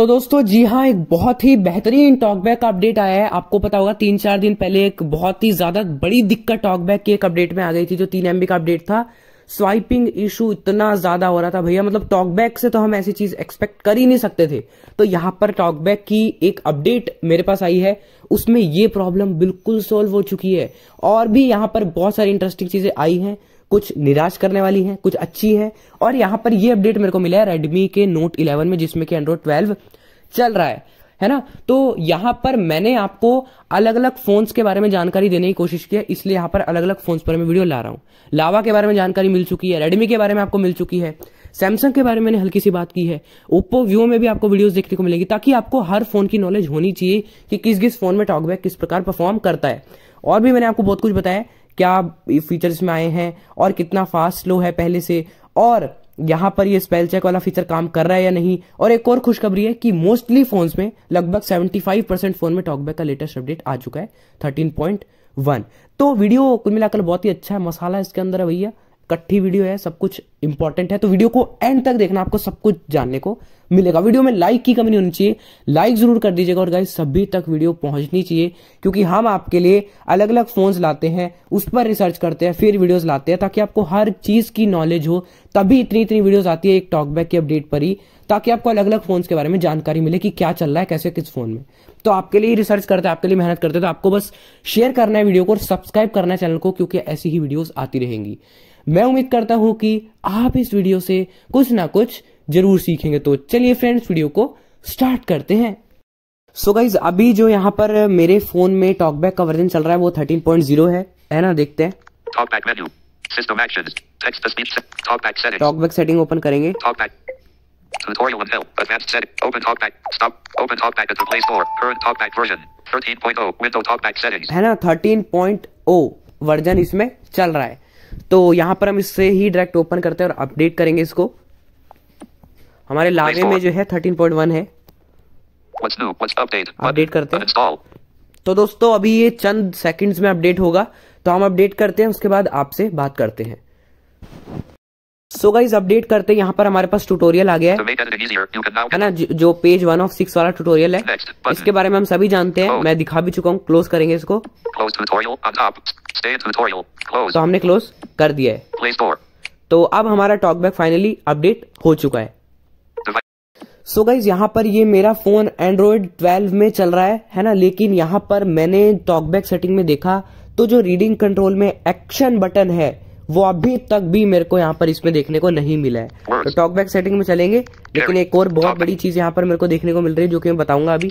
तो दोस्तों जी हाँ एक बहुत ही बेहतरीन टॉकबैक अपडेट आया है आपको पता होगा तीन चार दिन पहले एक बहुत ही ज्यादा बड़ी दिक्कत टॉकबैक की एक अपडेट में आ गई थी जो तीन एमबी का अपडेट था स्वाइपिंग इशू इतना ज्यादा हो रहा था भैया मतलब टॉकबैक से तो हम ऐसी चीज एक्सपेक्ट कर ही नहीं सकते थे तो यहां पर टॉकबैक की एक अपडेट मेरे पास आई है उसमें ये प्रॉब्लम बिल्कुल सोल्व हो चुकी है और भी यहां पर बहुत सारी इंटरेस्टिंग चीजें आई हैं कुछ निराश करने वाली है कुछ अच्छी है और यहां पर ये अपडेट मेरे को मिला है रेडमी के नोट इलेवन में जिसमें कि एंड्रॉइड ट्वेल्व चल रहा है है ना तो यहां पर मैंने आपको अलग अलग फोन्स के बारे में जानकारी देने की कोशिश की है इसलिए यहाँ पर अलग अलग फोन्स पर मैं वीडियो ला रहा हूं लावा के बारे में जानकारी मिल चुकी है रेडमी के बारे में आपको मिल चुकी है सैमसंग के बारे में मैंने हल्की सी बात की है ओप्पो व्यू में भी आपको वीडियोस देखने को मिलेगी ताकि आपको हर फोन की नॉलेज होनी चाहिए कि किस किस फोन में टॉकबैक किस प्रकार परफॉर्म करता है और भी मैंने आपको बहुत कुछ बताया क्या फीचर इसमें आए हैं और कितना फास्ट स्लो है पहले से और यहाँ पर ये स्पेल चेक वाला फीचर काम कर रहा है या नहीं और एक और खुशखबरी है कि मोस्टली फोन्स में लगभग 75 परसेंट फोन में टॉकबैक का लेटेस्ट अपडेट आ चुका है 13.1 तो वीडियो कुल मिलाकर बहुत ही अच्छा है मसाला इसके अंदर है भैया कट्ठी वीडियो है सब कुछ इंपॉर्टेंट है तो वीडियो को एंड तक देखना आपको सब कुछ जानने को मिलेगा वीडियो में लाइक की कमी नहीं होनी चाहिए लाइक जरूर कर दीजिएगा और गाइस सभी तक वीडियो पहुंचनी चाहिए क्योंकि हम आपके लिए अलग अलग फोन्स लाते हैं उस पर रिसर्च करते हैं फिर वीडियोस लाते हैं ताकि आपको हर चीज की नॉलेज हो तभी इतनी इतनी वीडियोस आती है एक टॉकबैक की अपडेट पर ही ताकि आपको अलग अलग फोन्स के बारे में जानकारी मिले कि क्या चल रहा है कैसे किस फोन में तो आपके लिए रिसर्च करते हैं आपके लिए मेहनत करते हैं तो आपको बस शेयर करना है वीडियो को और सब्सक्राइब करना है चैनल को क्योंकि ऐसी ही वीडियोज आती रहेंगी मैं उम्मीद करता हूं कि आप इस वीडियो से कुछ ना कुछ जरूर सीखेंगे तो चलिए फ्रेंड्स वीडियो को स्टार्ट करते हैं सो so गाइज अभी जो यहाँ पर मेरे फोन में टॉकबैक का वर्जन चल रहा है वो थर्टीन पॉइंट जीरो है ना देखते हैं TalkBack system text to speech TalkBack setting TalkBack setting open करेंगे TalkBack tutorial and help advanced 13.0 है ना 13.0 वर्जन इसमें चल रहा है तो यहाँ पर हम इससे ही डायरेक्ट ओपन करते हैं और अपडेट करेंगे इसको हमारे लावे में जो है थर्टीन पॉइंट वन है अपडेट करते हैं तो दोस्तों अभी ये चंद सेकंड्स में अपडेट होगा तो हम अपडेट करते हैं उसके बाद आपसे बात करते हैं सो गाइज अपडेट करते हैं यहाँ पर हमारे पास ट्यूटोरियल आ गया है है ना जो पेज वन ऑफ सिक्स वाला ट्यूटोरियल है इसके बारे में हम सभी जानते हैं मैं दिखा भी चुका हूँ क्लोज करेंगे इसको तो हमने क्लोज कर दिया है तो अब हमारा टॉकबैक फाइनली अपडेट हो चुका है सो गाइज यहाँ पर ये मेरा फोन एंड्रॉयड 12 में चल रहा है है ना लेकिन यहाँ पर मैंने टॉकबैक सेटिंग में देखा तो जो रीडिंग कंट्रोल में एक्शन बटन है वो अभी तक भी मेरे को यहाँ पर इसमें देखने को नहीं मिला है तो टॉकबैक सेटिंग में चलेंगे लेकिन एक और बहुत बड़ी चीज यहाँ पर मेरे को देखने को मिल रही है जो कि मैं बताऊंगा अभी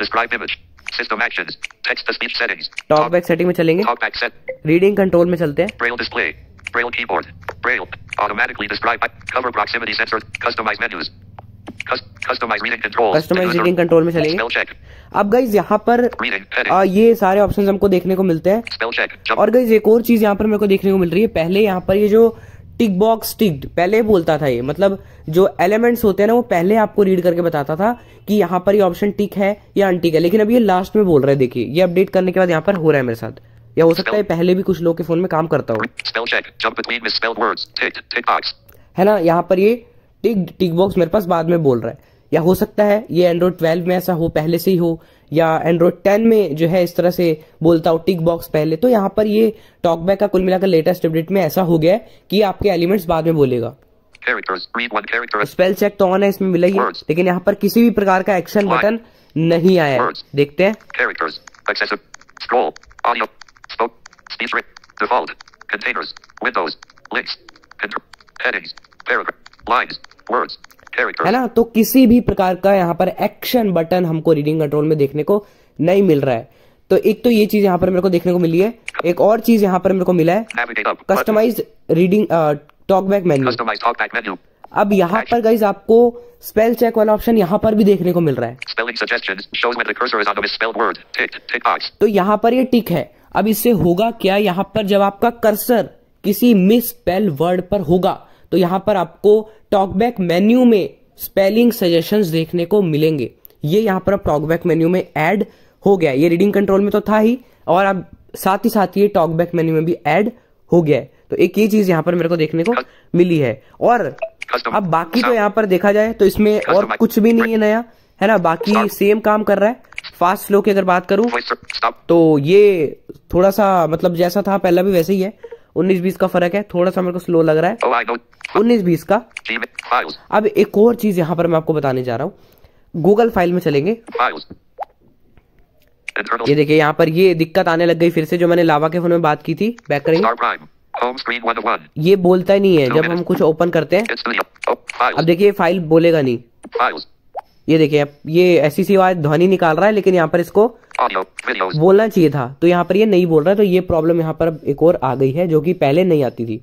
टॉकबैक सेटिंग में चलेंगे रीडिंग कंट्रोल में चलते हैं Braille keyboard. Braille. Automatically describe. Cover proximity sensor. Customize menus. Customize reading control में चलेंगे अब गाइज यहाँ पर आ, ये सारे ऑप्शन हमको देखने को मिलते हैं और गाइज एक और चीज यहाँ पर मेरे को देखने को मिल रही है पहले यहाँ पर ये जो टिक बॉक्स टिक्ड पहले बोलता था ये मतलब जो एलिमेंट्स होते हैं ना वो पहले आपको रीड करके बताता था कि यहाँ पर ये ऑप्शन टिक है या अनटिक है लेकिन अब ये लास्ट में बोल रहा है देखिए ये अपडेट करने के बाद यहाँ पर हो रहा है मेरे साथ या हो सकता है पहले भी कुछ लोग के फोन में काम करता हो है ना यहाँ पर ये टिक टिक बॉक्स मेरे पास बाद में बोल रहा है या हो सकता है ये एंड्रॉयड ट्वेल्व में ऐसा हो पहले से ही हो या एंड्रॉयड टेन में जो है इस तरह से बोलता हो टिक बॉक्स पहले तो यहाँ पर ये टॉकबैक का कुल मिलाकर लेटेस्ट अपडेट में ऐसा हो गया है कि आपके एलिमेंट्स बाद में बोलेगा स्पेल चेक तो ऑन है इसमें मिला ही लेकिन यहाँ पर किसी भी प्रकार का एक्शन बटन नहीं आया है देखते हैं Default. Containers. Windows. Links. Headings. Paragraph. Lines. words, है ना तो किसी भी प्रकार का यहाँ पर एक्शन बटन हमको रीडिंग कंट्रोल में देखने को नहीं मिल रहा है तो एक तो ये चीज यहाँ पर मेरे को देखने को मिली है एक और चीज यहाँ पर मेरे को मिला है कस्टमाइज रीडिंग टॉकबैक मेन्यू अब यहाँ पर गाइज आपको स्पेल चेक वाला ऑप्शन यहाँ पर भी देखने को मिल रहा है तो यहाँ पर ये टिक है अब इससे होगा क्या यहाँ पर जब आपका कर्सर किसी मिस स्पेल वर्ड पर होगा तो यहां पर आपको टॉकबैक मेन्यू में स्पेलिंग सजेशंस देखने को मिलेंगे ये यहां पर अब टॉकबैक मेन्यू में ऐड हो गया ये रीडिंग कंट्रोल में तो था ही और अब साथ ही साथ ये टॉकबैक मेन्यू में भी ऐड हो गया है तो एक ये चीज यहाँ पर मेरे को देखने को मिली है और अब बाकी तो यहाँ पर देखा जाए तो इसमें और कुछ भी नहीं है नया है ना बाकी सेम काम कर रहा है फास्ट स्लो की अगर बात करूं तो ये थोड़ा सा मतलब जैसा था पहला भी वैसे ही है उन्नीस बीस का फर्क है थोड़ा सा मेरे को स्लो लग रहा है oh, उन्नीस बीस का अब एक और चीज यहाँ पर मैं आपको बताने जा रहा हूँ गूगल फाइल में चलेंगे ये देखिए यहाँ पर ये दिक्कत आने लग गई फिर से जो मैंने लावा के फोन में बात की थी बैक करेंगे oh ये बोलता ही नहीं है जब हम कुछ ओपन करते हैं oh, अब देखिए फाइल बोलेगा नहीं ये देखिए ये ऐसी सी आवाज ध्वनि निकाल रहा है लेकिन यहाँ पर इसको बोलना चाहिए था तो यहाँ पर ये नहीं बोल रहा है तो ये प्रॉब्लम यहाँ पर एक और आ गई है जो कि पहले नहीं आती थी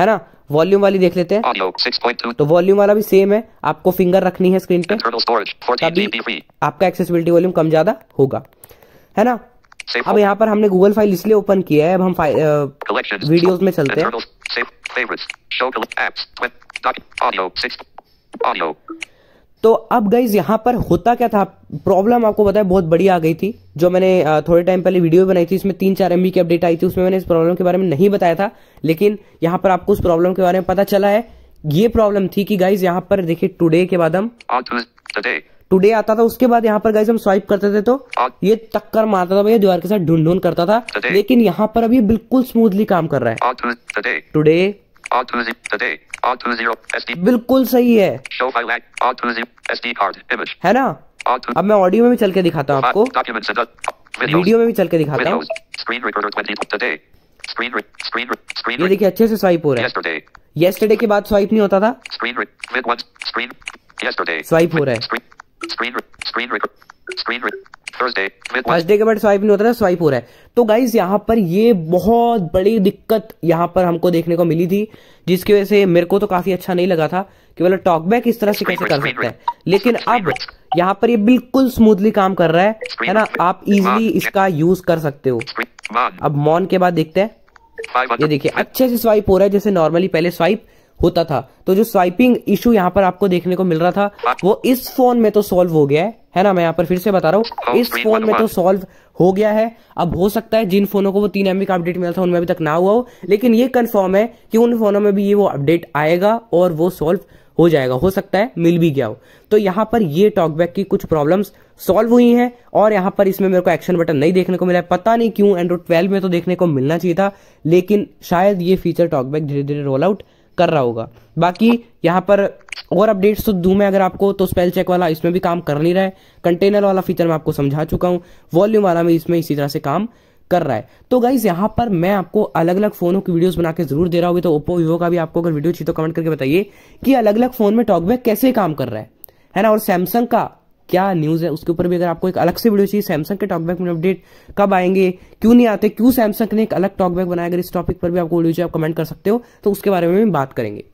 है ना वॉल्यूम वाली देख लेते हैं तो वॉल्यूम वाला भी सेम है आपको फिंगर रखनी है स्क्रीन पे आपका एक्सेसिबिलिटी वॉल्यूम कम ज्यादा होगा है ना अब यहाँ पर हमने गूगल फाइल इसलिए ओपन किया है अब हम वीडियोस में चलते हैं तो अब गाइज यहाँ पर होता क्या था प्रॉब्लम आपको पता है बहुत बड़ी आ गई थी जो मैंने थोड़े टाइम पहले वीडियो बनाई थी इसमें तीन चार एमबी की अपडेट आई थी उसमें मैंने इस प्रॉब्लम के बारे में नहीं बताया था लेकिन यहाँ पर आपको उस प्रॉब्लम के बारे में पता चला है ये प्रॉब्लम थी कि गाइज यहाँ पर देखिए टुडे के बाद हम टुडे तो आता था उसके बाद यहाँ पर गाइज हम स्वाइप करते थे तो ये टक्कर मारता था भैया दीवार के साथ ढूंढ ढूंढ करता था लेकिन यहाँ पर अभी बिल्कुल स्मूथली काम कर रहा है टुडे बिल्कुल सही है है ना अब मैं ऑडियो में भी चल के दिखाता हूँ आपको वीडियो में भी चल के दिखाता हूँ ये देखिए अच्छे से स्वाइप हो रहा है येस्टरडे के बाद स्वाइप नहीं होता था स्वाइप हो रहा है थर्सडे के बाद स्वाइप नहीं होता स्वाइप हो रहा है तो गाइज यहाँ पर ये बहुत बड़ी दिक्कत यहाँ पर हमको देखने को मिली थी जिसकी वजह से मेरे को तो काफी अच्छा नहीं लगा था कि मतलब टॉकबैक इस तरह से कैसे कर सकता है लेकिन अब यहाँ पर ये बिल्कुल स्मूथली काम कर रहा है है ना आप इजिली इसका यूज कर सकते हो अब मॉन के बाद देखते हैं ये देखिए अच्छे से स्वाइप हो रहा है जैसे नॉर्मली पहले स्वाइप होता था तो जो स्वाइपिंग इशू यहाँ पर आपको देखने को मिल रहा था वो इस फोन में तो सॉल्व हो गया है है ना मैं यहाँ पर फिर से बता रहा हूँ इस फोन में तो सॉल्व हो गया है अब हो सकता है जिन फोनों को वो तीन एमबी का अपडेट मिला था उनमें अभी तक ना हुआ हो लेकिन ये कंफर्म है कि उन फोनों में भी ये वो अपडेट आएगा और वो सॉल्व हो जाएगा हो सकता है मिल भी गया हो तो यहाँ पर ये टॉकबैक की कुछ प्रॉब्लम सॉल्व हुई है और यहाँ पर इसमें मेरे को एक्शन बटन नहीं देखने को मिला है पता नहीं क्यों एंड्रॉइड ट्वेल्व में तो देखने को मिलना चाहिए था लेकिन शायद ये फीचर टॉकबैक धीरे धीरे रोल आउट कर रहा होगा बाकी यहाँ पर और अपडेट्स तो दूं मैं अगर आपको तो स्पेल चेक वाला इसमें भी काम कर नहीं रहा है कंटेनर वाला फीचर मैं आपको समझा चुका हूँ वॉल्यूम वाला में इसमें इसी तरह से काम कर रहा है तो गाइज यहाँ पर मैं आपको अलग अलग फोनों की वीडियोस बना के जरूर दे रहा हूँ तो ओप्पो वीवो का भी आपको अगर वीडियो चाहिए तो कमेंट करके बताइए कि अलग अलग फोन में टॉकबैक कैसे काम कर रहा है है ना और सैमसंग का क्या न्यूज़ है उसके ऊपर भी अगर आपको एक अलग से वीडियो चाहिए सैमसंग के टॉकबैक में अपडेट कब आएंगे क्यों नहीं आते क्यों सैमसंग ने एक अलग टॉकबैक बनाया अगर इस टॉपिक पर भी आपको वीडियो चाहिए आप कमेंट कर सकते हो तो उसके बारे में भी बात करेंगे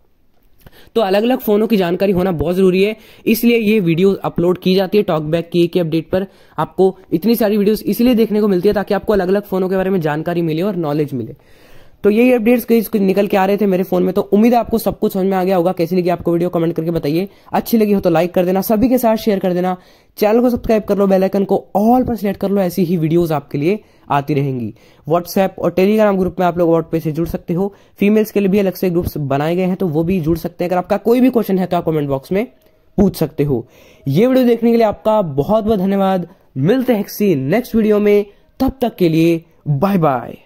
तो अलग अलग फोनों की जानकारी होना बहुत जरूरी है इसलिए ये वीडियो अपलोड की जाती है टॉकबैक की एक अपडेट पर आपको इतनी सारी वीडियोस इसलिए देखने को मिलती है ताकि आपको अलग अलग फोनों के बारे में जानकारी मिले और नॉलेज मिले तो यही अपडेट्स निकल के आ रहे थे मेरे फोन में तो उम्मीद है आपको सब कुछ समझ में आ गया होगा कैसी लगी आपको वीडियो कमेंट करके बताइए अच्छी लगी हो तो लाइक कर देना सभी के साथ शेयर कर देना चैनल को सब्सक्राइब कर लो बेलाइकन को ऑल पर सिलेक्ट कर लो ऐसी ही वीडियोज आपके लिए आती रहेंगी व्हाट्सएप और टेलीग्राम ग्रुप में आप लोग व्हाट्सपे से जुड़ सकते हो फीमेल्स के लिए भी अलग से ग्रुप्स बनाए गए हैं तो वो भी जुड़ सकते हैं अगर आपका कोई भी क्वेश्चन है तो आप कमेंट बॉक्स में पूछ सकते हो ये वीडियो देखने के लिए आपका बहुत बहुत धन्यवाद मिलते हैं किसी नेक्स्ट वीडियो में तब तक के लिए बाय बाय